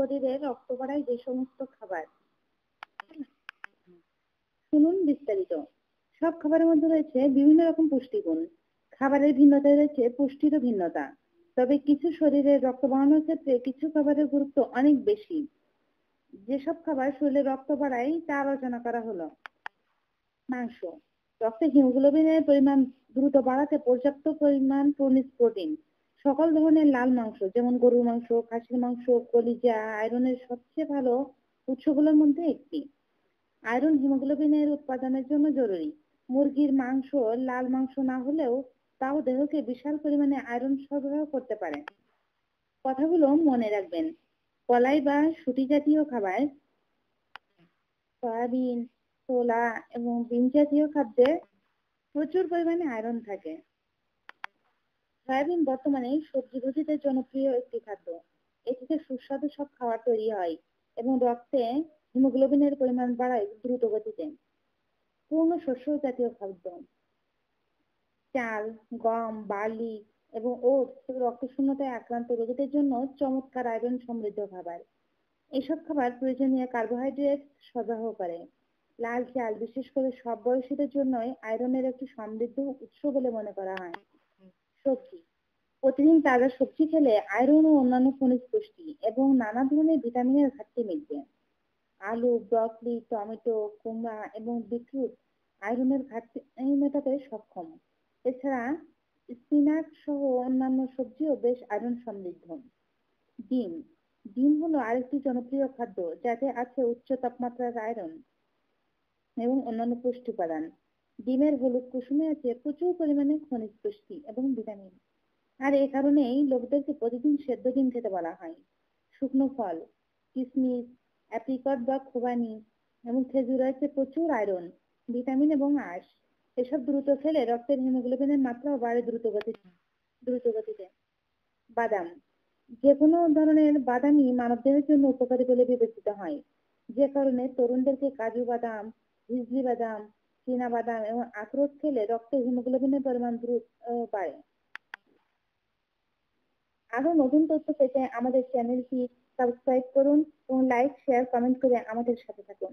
শরীরে রক্ত বাড়ায় যে সমস্ত খাবার শুনুন বিস্তারিত সব খাবারের মধ্যে রয়েছে বিভিন্ন রকম পুষ্টিগুণ খাবারের ভিন্নতা রয়েছে পুষ্টির ভিন্নতা তবে কিছু শরীরে রক্ত বাড়ানোর ক্ষেত্রে কিছু খাবারের গুরুত্ব অনেক বেশি যেসব খাবার শরীরে রক্ত বাড়ায় তা আলোচনা করা হলো মাংস রক্তে হিমোগ্লোবিনের পরিমাণ দ্রুত বাড়াতে পর্যাপ্ত পরিমাণ প্রোটিন সকল ধরনের লাল মাংস যেমন গরুর মাংস খাসির মাংস কলিজা আয়রনের সবচেয়ে ভালো উৎসগুলোর মধ্যে একটি আয়রন হিমোগ্লোবিনের উৎপাদনের জন্য জরুরি মুরগির মাংস লাল মাংস না হলেও তাও দেহকে বিশাল পরিমাণে আয়রন সরবরাহ করতে পারে কথাগুলো মনে রাখবেন কলাই বা সুটি জাতীয় খাবার সয়াবিন ছোলা এবং বিন জাতীয় খাদ্যে প্রচুর পরিমাণে আয়রন থাকে সয়াবিন বর্তমানে সবজি ভোজীদের জনপ্রিয় একটি খাদ্য এটিতে সুস্বাদু সব খাবার তৈরি হয় এবং রক্তে হিমোগ্লোবিনের পরিমাণ বাড়ায় দ্রুত গতিতে পূর্ণ শস্য জাতীয় খাদ্য চাল গম বার্লি এবং ওটস রক্ত শূন্যতায় আক্রান্ত রোগীদের জন্য চমৎকার আয়রন সমৃদ্ধ খাবার এসব খাবার প্রয়োজনীয় কার্বোহাইড্রেট সরবরাহ করে লাল চাল বিশেষ করে সব বয়সীদের জন্যই আয়রনের একটি সমৃদ্ধ উৎস বলে মনে করা হয় সবজি প্রতিদিন তাজা সবজি খেলে আয়রন ও অন্যান্য খনিজ পুষ্টি এবং নানা ধরনের ভিটামিনের ঘাটতি মিটবে আলু ব্রকলি টমেটো কুমড়া এবং বিটরুট আয়রনের ঘাটতি মেটাতে সক্ষম এছাড়া স্পিনাচ সহ অন্যান্য সবজিও বেশ আয়রন সমৃদ্ধ ডিম ডিম হলো আরেকটি জনপ্রিয় খাদ্য যাতে আছে উচ্চ তাপমাত্রার আয়রন এবং অন্যান্য পুষ্টি উপাদান ডিমের হলুদ কুসুমে আছে প্রচুর পরিমাণে খনিজ পুষ্টি এবং ভিটামিন আর এ কারণেই লোকদেরকে প্রতিদিন সেদ্ধ ডিম খেতে বলা হয় শুকনো ফল কিশমিশ অ্যাপ্রিকট বা খোবানি এবং খেজুর আছে প্রচুর আয়রন ভিটামিন এবং আঁশ এসব দ্রুত খেলে রক্তের হিমোগ্লোবিনের মাত্রাও বাড়ে দ্রুত গতিতে দ্রুত গতিতে বাদাম যে কোনো ধরনের বাদামই মানবদেহের জন্য উপকারী বলে বিবেচিত হয় যে কারণে তরুণদেরকে কাজু বাদাম হিজলি বাদাম বাদাম এবং আখরোট খেলে রক্তে হিমোগ্লোবিনের পরিমাণ দ্রুত বাড়ে আরো নতুন তথ্য পেতে আমাদের চ্যানেলটি সাবস্ক্রাইব করুন এবং লাইক শেয়ার কমেন্ট করে আমাদের সাথে থাকুন